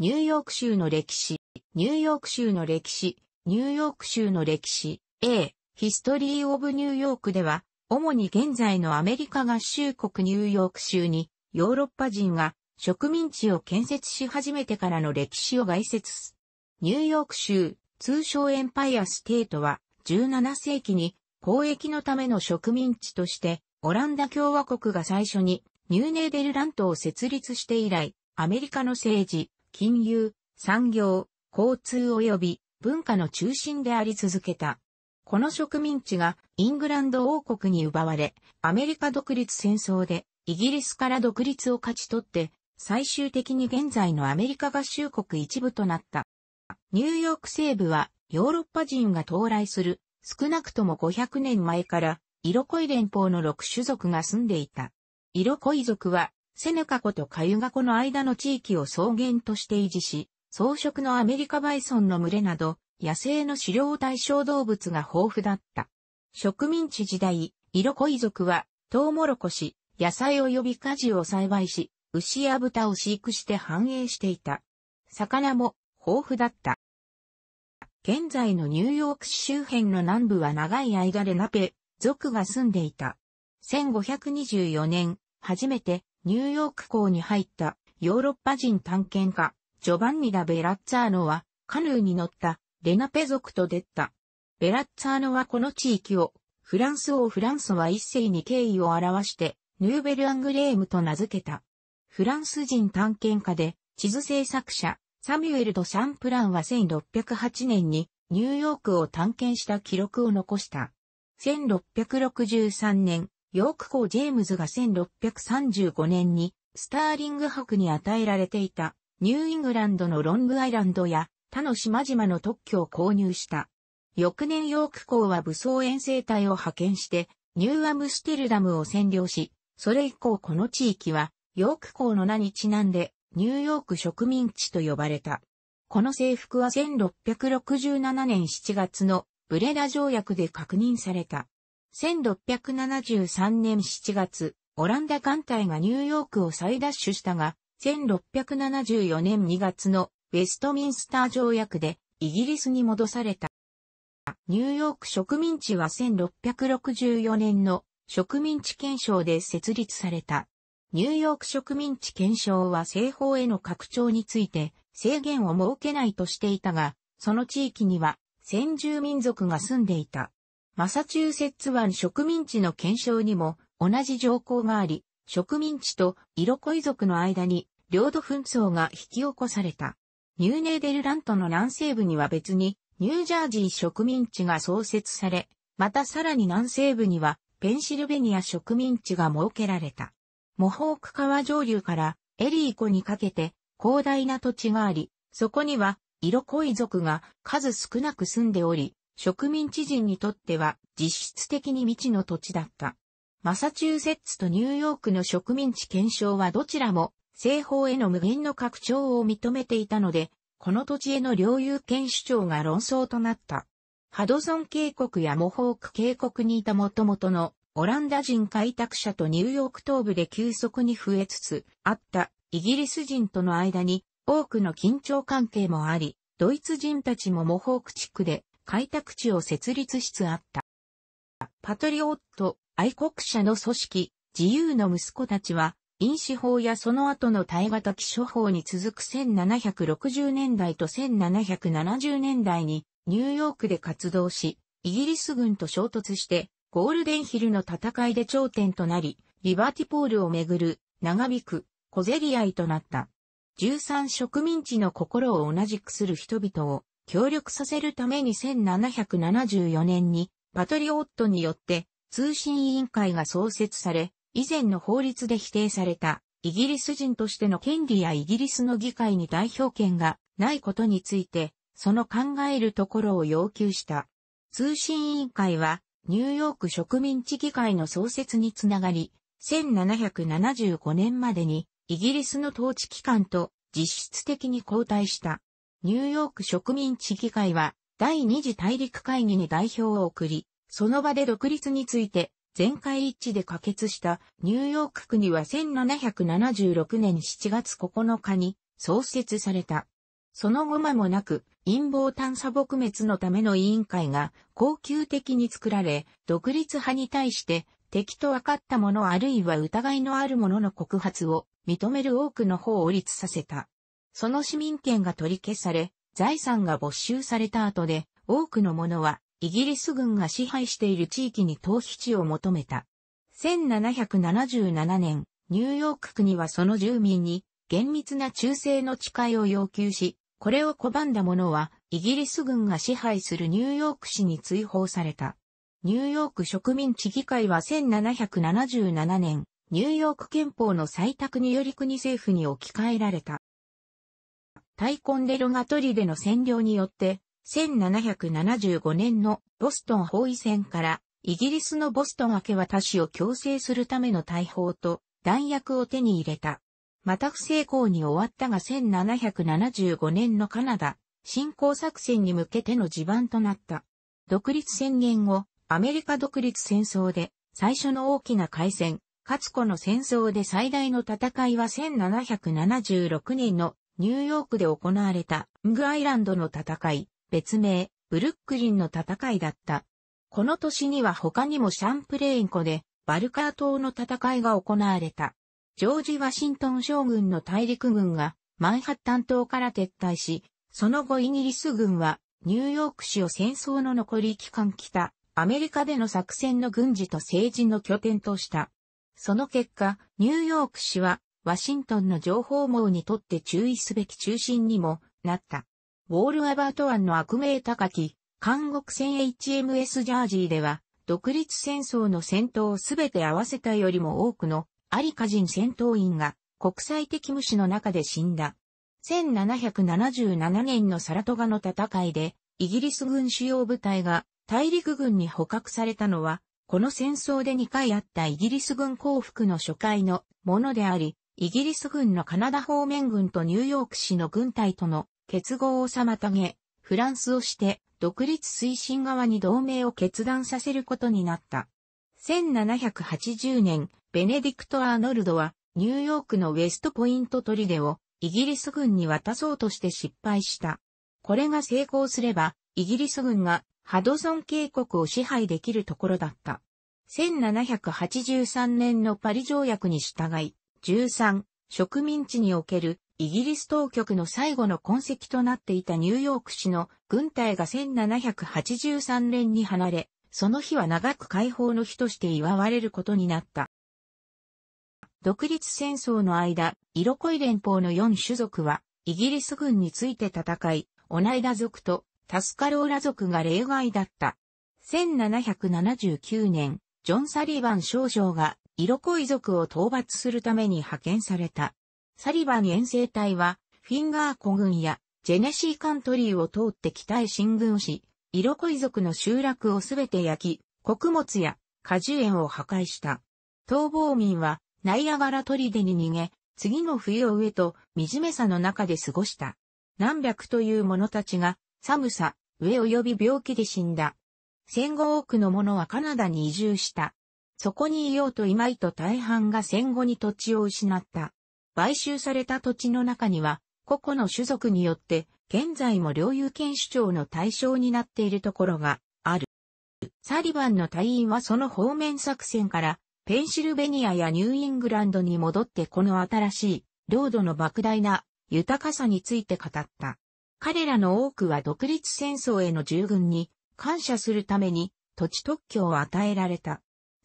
ニューヨーク州の歴史、ニューヨーク州の歴史、ニューヨーク州の歴史、A、ヒストリー・オブ・ニューヨークでは、主に現在のアメリカ合衆国ニューヨーク州に、ヨーロッパ人が植民地を建設し始めてからの歴史を概説す。ニューヨーク州、通称エンパイアステートは、17世紀に交易のための植民地として、オランダ共和国が最初にニューネーデルラントを設立して以来、アメリカの政治、金融、産業、交通及び文化の中心であり続けた。この植民地がイングランド王国に奪われ、アメリカ独立戦争でイギリスから独立を勝ち取って、最終的に現在のアメリカ合衆国一部となった。ニューヨーク西部はヨーロッパ人が到来する少なくとも500年前から色恋連邦の6種族が住んでいた。色恋族はセネカ湖とカユガ湖の間の地域を草原として維持し、草食のアメリカバイソンの群れなど、野生の狩猟対象動物が豊富だった。植民地時代、イロコイ族は、トウモロコシ、野菜及び果樹を栽培し、牛や豚を飼育して繁栄していた。魚も豊富だった。現在のニューヨーク市周辺の南部は長い間でナペ族が住んでいた。1524年、初めてニューヨーク港に入ったヨーロッパ人探検家、ジョバンニ・ダ・ベラッツァーノは、カヌーに乗ったレナペ族と出た。ベラッツァーノはこの地域を、フランス王フランソは一世に敬意を表して、ヌーベル・アングレームと名付けた。フランス人探検家で、地図制作者、サミュエル・ド・シャンプランは1608年に、ニューヨークを探検した記録を残した。1663年、ヨーク港ジェームズが1635年にスターリング博に与えられていたニューイングランドのロングアイランドや他の島々の特許を購入した。翌年ヨーク港は武装遠征隊を派遣してニューアムステルダムを占領し、それ以降この地域はヨーク港の名にちなんでニューヨーク植民地と呼ばれた。この征服は1667年7月のブレダ条約で確認された。1673年7月、オランダ艦隊がニューヨークを再奪取したが、1674年2月のウェストミンスター条約でイギリスに戻された。ニューヨーク植民地は1664年の植民地憲章で設立された。ニューヨーク植民地憲章は西方への拡張について制限を設けないとしていたが、その地域には先住民族が住んでいた。マサチューセッツ湾植民地の検証にも同じ条項があり、植民地と色恋族の間に領土紛争が引き起こされた。ニューネーデルラントの南西部には別にニュージャージー植民地が創設され、またさらに南西部にはペンシルベニア植民地が設けられた。モホーク川上流からエリー湖にかけて広大な土地があり、そこには色恋族が数少なく住んでおり、植民地人にとっては実質的に未知の土地だった。マサチューセッツとニューヨークの植民地検証はどちらも西方への無限の拡張を認めていたので、この土地への領有権主張が論争となった。ハドソン渓谷やモホーク渓谷にいた元々のオランダ人開拓者とニューヨーク東部で急速に増えつつあったイギリス人との間に多くの緊張関係もあり、ドイツ人たちもモホーク地区で開拓地を設立しつあった。パトリオット、愛国者の組織、自由の息子たちは、因子法やその後の耐型気処法に続く1760年代と1770年代にニューヨークで活動し、イギリス軍と衝突してゴールデンヒルの戦いで頂点となり、リバティポールをめぐる長引く小競り合いとなった。13植民地の心を同じくする人々を協力させるために1774年にパトリオットによって通信委員会が創設され、以前の法律で否定されたイギリス人としての権利やイギリスの議会に代表権がないことについて、その考えるところを要求した。通信委員会はニューヨーク植民地議会の創設につながり、1775年までにイギリスの統治機関と実質的に交代した。ニューヨーク植民地議会は第二次大陸会議に代表を送り、その場で独立について全会一致で可決したニューヨーク国は1776年7月9日に創設された。その後間もなく陰謀探査撲滅のための委員会が恒久的に作られ、独立派に対して敵と分かったものあるいは疑いのあるものの告発を認める多くの方を立させた。その市民権が取り消され、財産が没収された後で、多くの者は、イギリス軍が支配している地域に逃避地を求めた。1777年、ニューヨーク区にはその住民に、厳密な忠誠の誓いを要求し、これを拒んだ者は、イギリス軍が支配するニューヨーク市に追放された。ニューヨーク植民地議会は1777年、ニューヨーク憲法の採択により国政府に置き換えられた。タイコンデルガトリでの占領によって、1775年のボストン包囲戦から、イギリスのボストン明け渡しを強制するための大砲と弾薬を手に入れた。また不成功に終わったが1775年のカナダ侵攻作戦に向けての地盤となった。独立宣言後、アメリカ独立戦争で最初の大きな海戦、かつこの戦争で最大の戦いは1776年のニューヨークで行われた、ングアイランドの戦い、別名、ブルックリンの戦いだった。この年には他にもシャンプレーン湖で、バルカー島の戦いが行われた。ジョージ・ワシントン将軍の大陸軍が、マンハッタン島から撤退し、その後イギリス軍は、ニューヨーク市を戦争の残り期間来た、アメリカでの作戦の軍事と政治の拠点とした。その結果、ニューヨーク市はワシントンの情報網にとって注意すべき中心にもなった。ウォール・アバート湾の悪名高き、韓国船 HMS ジャージーでは、独立戦争の戦闘をすべて合わせたよりも多くのアリカ人戦闘員が国際的無視の中で死んだ。1777年のサラトガの戦いで、イギリス軍主要部隊が大陸軍に捕獲されたのは、この戦争で2回あったイギリス軍降伏の初回のものであり、イギリス軍のカナダ方面軍とニューヨーク市の軍隊との結合を妨げ、フランスをして独立推進側に同盟を決断させることになった。1780年、ベネディクト・アーノルドはニューヨークのウェストポイントトリデをイギリス軍に渡そうとして失敗した。これが成功すれば、イギリス軍がハドソン渓谷を支配できるところだった。1783年のパリ条約に従い、13、植民地におけるイギリス当局の最後の痕跡となっていたニューヨーク市の軍隊が1783年に離れ、その日は長く解放の日として祝われることになった。独立戦争の間、色濃い連邦の4種族は、イギリス軍について戦い、オナイダ族とタスカローラ族が例外だった。1779年、ジョン・サリバン少将が色ロコ族を討伐するために派遣された。サリバン遠征隊は、フィンガー湖軍やジェネシーカントリーを通って北へ進軍し、色ロコ族の集落をすべて焼き、穀物や果樹園を破壊した。逃亡民はナイアガラ砦に逃げ、次の冬を上と惨めさの中で過ごした。何百という者たちが寒さ、上及び病気で死んだ。戦後多くの者はカナダに移住した。そこにいようといまいと大半が戦後に土地を失った。買収された土地の中には、個々の種族によって、現在も領有権主張の対象になっているところがある。サリバンの隊員はその方面作戦から、ペンシルベニアやニューイングランドに戻ってこの新しい、領土の莫大な豊かさについて語った。彼らの多くは独立戦争への従軍に感謝するために土地特許を与えられた。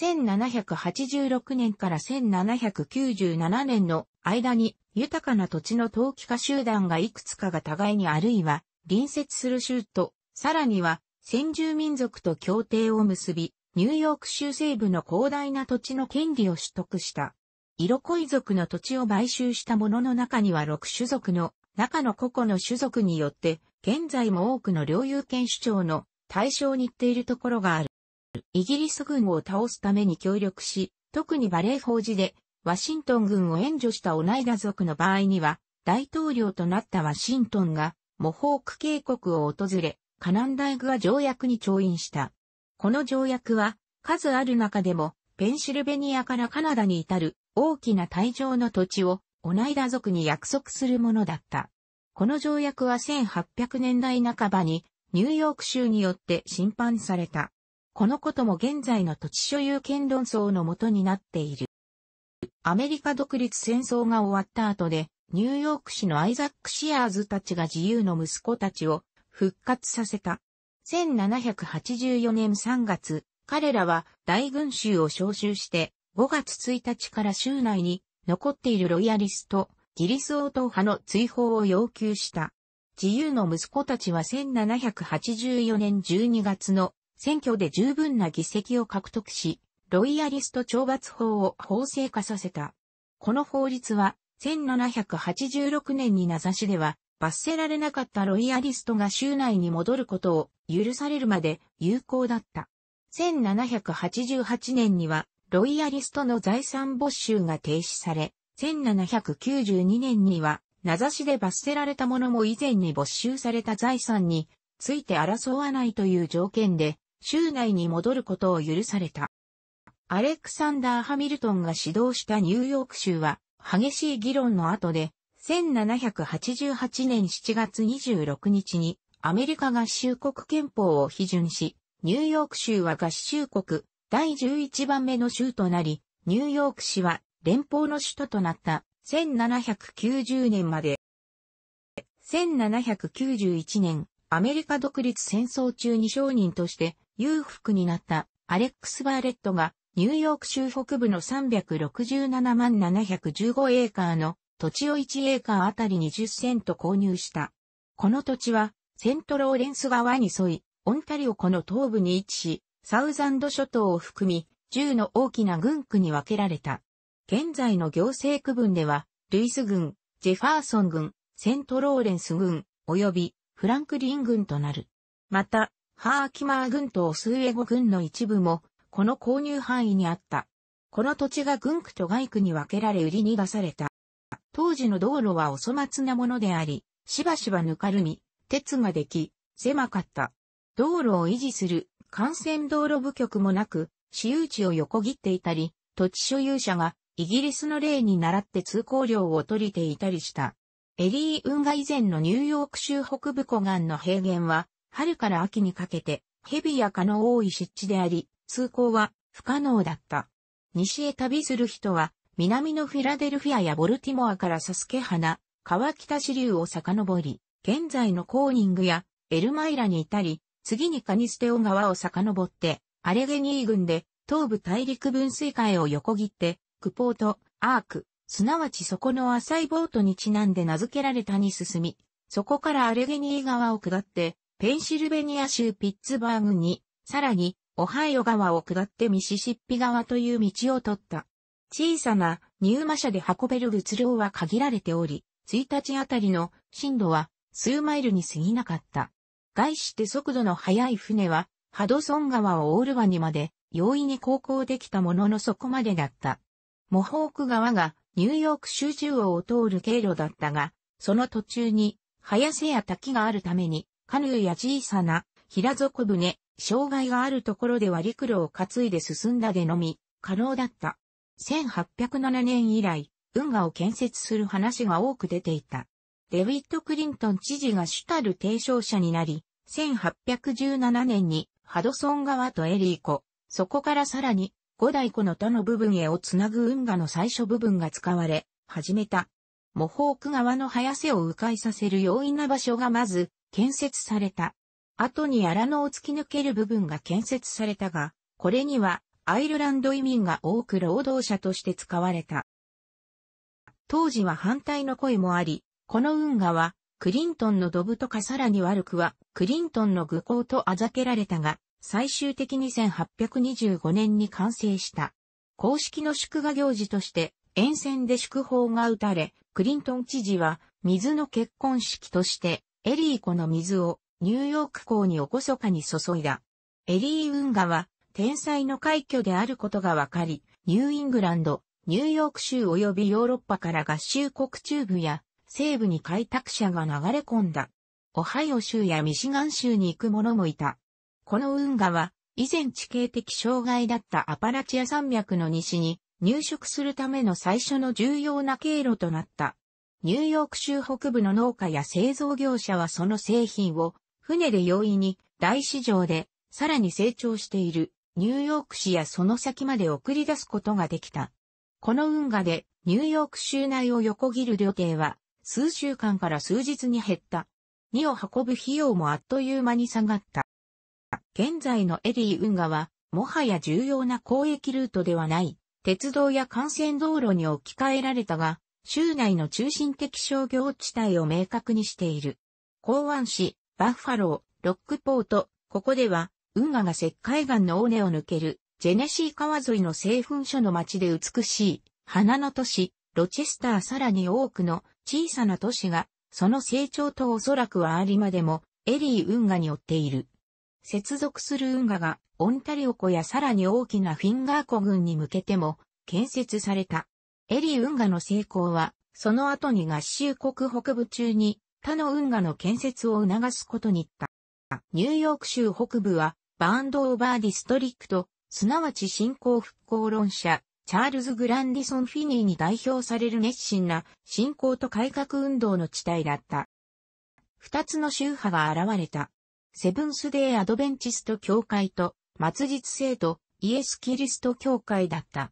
1786年から1797年の間に豊かな土地の投機化集団がいくつかが互いにあるいは隣接する州と、さらには先住民族と協定を結び、ニューヨーク州西部の広大な土地の権利を取得した。色恋族の土地を買収した者の中には6種族の中の個々の種族によって、現在も多くの領有権主張の対象に行っているところがある。イギリス軍を倒すために協力し、特にバレー法事で、ワシントン軍を援助したオナイダ族の場合には、大統領となったワシントンが、モホーク渓谷を訪れ、カナンダイグア条約に調印した。この条約は、数ある中でも、ペンシルベニアからカナダに至る大きな大場の土地をオナイダ族に約束するものだった。この条約は1800年代半ばにニューヨーク州によって審判された。このことも現在の土地所有権論争のもとになっている。アメリカ独立戦争が終わった後で、ニューヨーク市のアイザック・シアーズたちが自由の息子たちを復活させた。1784年3月、彼らは大群衆を招集して5月1日から州内に残っているロイヤリスト、ギリス王党派の追放を要求した。自由の息子たちは1784年12月の選挙で十分な議席を獲得し、ロイヤリスト懲罰法を法制化させた。この法律は、1786年に名指しでは、罰せられなかったロイヤリストが州内に戻ることを許されるまで有効だった。1788年には、ロイヤリストの財産没収が停止され、1792年には、名指しで罰せられたものも以前に没収された財産について争わないという条件で、州内に戻ることを許された。アレクサンダー・ハミルトンが指導したニューヨーク州は激しい議論の後で1788年7月26日にアメリカ合衆国憲法を批准し、ニューヨーク州は合衆国第11番目の州となり、ニューヨーク市は連邦の首都となった1790年まで。1791年、アメリカ独立戦争中に商人として裕福になったアレックス・バーレットがニューヨーク州北部の367万715エーカーの土地を1エーカーあたり20セント購入した。この土地はセントローレンス川に沿い、オンタリオ湖の東部に位置し、サウザンド諸島を含み、10の大きな軍区に分けられた。現在の行政区分では、ルイス軍、ジェファーソン軍、セントローレンス軍、及びフランクリン軍となる。また、ハーキマー軍とスーエゴ軍の一部も、この購入範囲にあった。この土地が軍区と外区に分けられ売りに出された。当時の道路はお粗末なものであり、しばしばぬかるみ、鉄ができ、狭かった。道路を維持する幹線道路部局もなく、私有地を横切っていたり、土地所有者がイギリスの例に倣って通行料を取りていたりした。エリー運河以前のニューヨーク州北部湖岸の平原は、春から秋にかけて、蛇や蚊の多い湿地であり、通行は不可能だった。西へ旅する人は、南のフィラデルフィアやボルティモアからサスケ花、川北支流を遡り、現在のコーニングやエルマイラに至り、次にカニステオ川を遡って、アレゲニー郡で東部大陸分水海を横切って、クポート、アーク、すなわちそこの浅いボートにちなんで名付けられたに進み、そこからアレゲニー川を下って、ペンシルベニア州ピッツバーグに、さらに、オハイオ川を下ってミシシッピ川という道を取った。小さな入馬車で運べる物量は限られており、1日あたりの震度は数マイルに過ぎなかった。外して速度の速い船は、ハドソン川をオールバニまで容易に航行できたもののそこまでだった。モホーク川がニューヨーク州中央を通る経路だったが、その途中に、林や滝があるために、カヌーや小さな平底船、障害があるところでは陸路を担いで進んだでのみ、可能だった。1807年以来、運河を建設する話が多く出ていた。デビッド・クリントン知事が主たる提唱者になり、1817年にハドソン川とエリー湖、そこからさらに五大湖の他の部分へをつなぐ運河の最初部分が使われ、始めた。モホーク川の早瀬を迂回させる容易な場所がまず建設された。後に荒野を突き抜ける部分が建設されたが、これにはアイルランド移民が多く労働者として使われた。当時は反対の声もあり、この運河はクリントンのドブとかさらに悪くはクリントンの愚行とあざけられたが、最終的に1825年に完成した。公式の祝賀行事として沿線で祝砲が打たれ、クリントン知事は水の結婚式としてエリー湖の水をニューヨーク港におこそかに注いだ。エリー運河は天才の快挙であることがわかり、ニューイングランド、ニューヨーク州及びヨーロッパから合衆国中部や西部に開拓者が流れ込んだ。オハイオ州やミシガン州に行く者もいた。この運河は以前地形的障害だったアパラチア山脈の西に入植するための最初の重要な経路となった。ニューヨーク州北部の農家や製造業者はその製品を船で容易に大市場でさらに成長しているニューヨーク市やその先まで送り出すことができた。この運河でニューヨーク州内を横切る旅程は数週間から数日に減った。荷を運ぶ費用もあっという間に下がった。現在のエリー運河はもはや重要な交易ルートではない鉄道や幹線道路に置き換えられたが州内の中心的商業地帯を明確にしている。港湾市、バッファロー、ロックポート、ここでは、運河が石灰岩の尾根を抜ける、ジェネシー川沿いの製粉所の街で美しい、花の都市、ロチェスターさらに多くの小さな都市が、その成長とおそらくはありまでも、エリー運河に追っている。接続する運河が、オンタリオ湖やさらに大きなフィンガー湖群に向けても、建設された。エリ運河の成功は、その後に合衆国北部中に他の運河の建設を促すことにった。ニューヨーク州北部は、バーンドオーバーディストリクト、すなわち新興復興論者、チャールズ・グランディソン・フィニーに代表される熱心な信仰と改革運動の地帯だった。二つの宗派が現れた。セブンスデー・アドベンチスト教会と、末日聖徒、イエス・キリスト教会だった。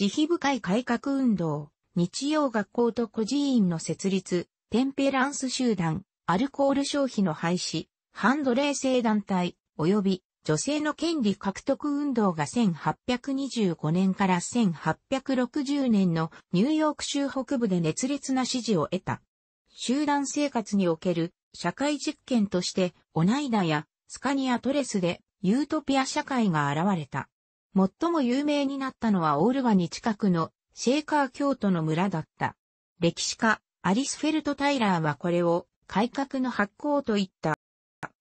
慈悲深い改革運動、日曜学校と孤児院の設立、テンペランス集団、アルコール消費の廃止、ハンド冷静団体、及び女性の権利獲得運動が1825年から1860年のニューヨーク州北部で熱烈な支持を得た。集団生活における社会実験としてオナイダやスカニアトレスでユートピア社会が現れた。最も有名になったのはオールガに近くのシェーカー京都の村だった。歴史家、アリスフェルト・タイラーはこれを改革の発行と言った。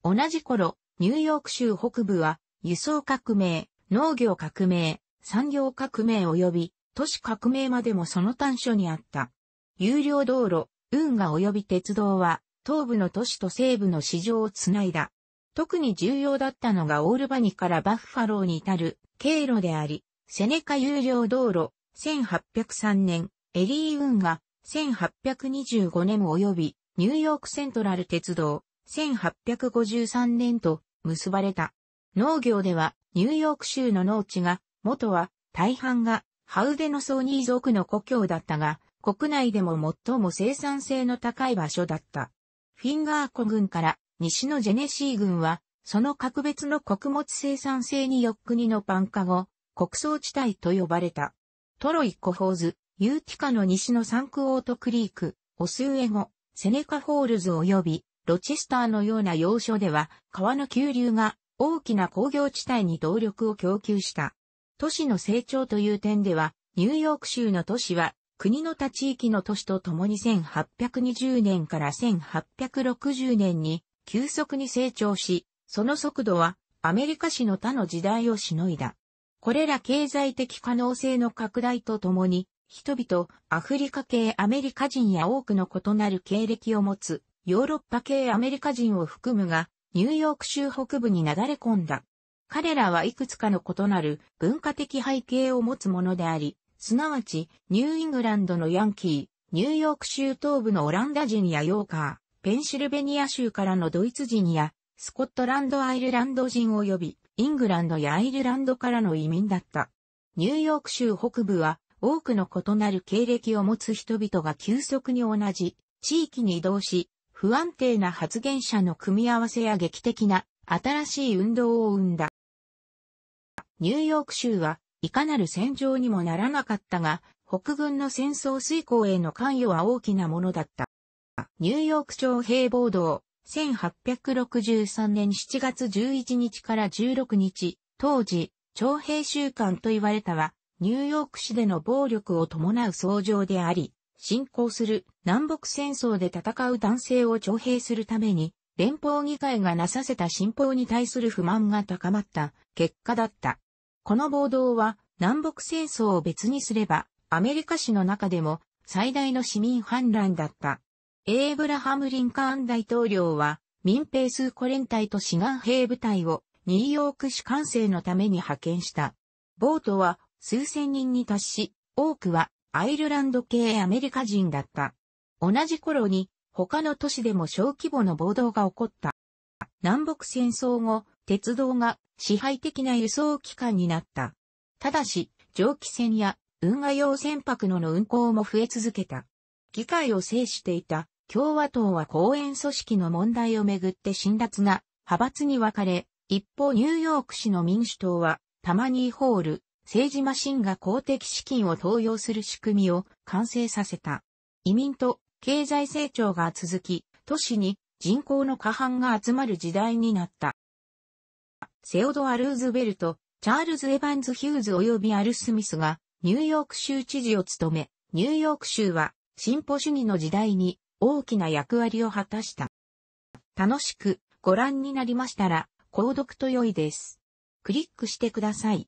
同じ頃、ニューヨーク州北部は輸送革命、農業革命、産業革命及び都市革命までもその端緒にあった。有料道路、運河及び鉄道は東部の都市と西部の市場をつないだ。特に重要だったのがオールバニからバッファローに至る経路であり、セネカ有料道路、1803年、エリー・ウン1825年及び、ニューヨークセントラル鉄道、1853年と結ばれた。農業では、ニューヨーク州の農地が、元は、大半が、ハウデのソーニー族の故郷だったが、国内でも最も生産性の高い場所だった。フィンガー湖軍から西のジェネシー軍はその格別の穀物生産性によっ国のパンカ後、国倉地帯と呼ばれた。トロイコホーズ、ユーティカの西のサンクオートクリーク、オスウエゴ、セネカホールズ及び、ロチェスターのような要所では、川の急流が大きな工業地帯に動力を供給した。都市の成長という点では、ニューヨーク州の都市は、国の他地域の都市とともに1820年から1860年に急速に成長し、その速度はアメリカ史の他の時代をしのいだ。これら経済的可能性の拡大とともに、人々、アフリカ系アメリカ人や多くの異なる経歴を持つ、ヨーロッパ系アメリカ人を含むが、ニューヨーク州北部になだれ込んだ。彼らはいくつかの異なる文化的背景を持つものであり、すなわち、ニューイングランドのヤンキー、ニューヨーク州東部のオランダ人やヨーカー、ペンシルベニア州からのドイツ人やスコットランド・アイルランド人及び、イングランドやアイルランドからの移民だった。ニューヨーク州北部は、多くの異なる経歴を持つ人々が急速に同じ地域に移動し、不安定な発言者の組み合わせや劇的な新しい運動を生んだ。ニューヨーク州はいかなる戦場にもならなかったが、北軍の戦争遂行への関与は大きなものだった。ニューヨーク徴兵暴動、1863年7月11日から16日、当時、徴兵週間と言われたは、ニューヨーク市での暴力を伴う相乗であり、進行する南北戦争で戦う男性を徴兵するために、連邦議会がなさせた信法に対する不満が高まった結果だった。この暴動は南北戦争を別にすればアメリカ史の中でも最大の市民反乱だった。エーブラハム・リンカーン大統領は、民兵数個連隊と志願兵部隊をニューヨーク市管制のために派遣した。ボートは数千人に達し、多くはアイルランド系アメリカ人だった。同じ頃に他の都市でも小規模の暴動が起こった。南北戦争後、鉄道が支配的な輸送機関になった。ただし、蒸気船や運河用船舶のの運航も増え続けた。議会を制していた共和党は公園組織の問題をめぐって辛辣な派閥に分かれ、一方ニューヨーク市の民主党はタマニーホール、政治マシンが公的資金を投与する仕組みを完成させた。移民と経済成長が続き、都市に人口の過半が集まる時代になった。セオドア・ルーズベルト、チャールズ・エヴァンズ・ヒューズ及びアル・スミスがニューヨーク州知事を務め、ニューヨーク州は進歩主義の時代に大きな役割を果たした。楽しくご覧になりましたら、購読と良いです。クリックしてください。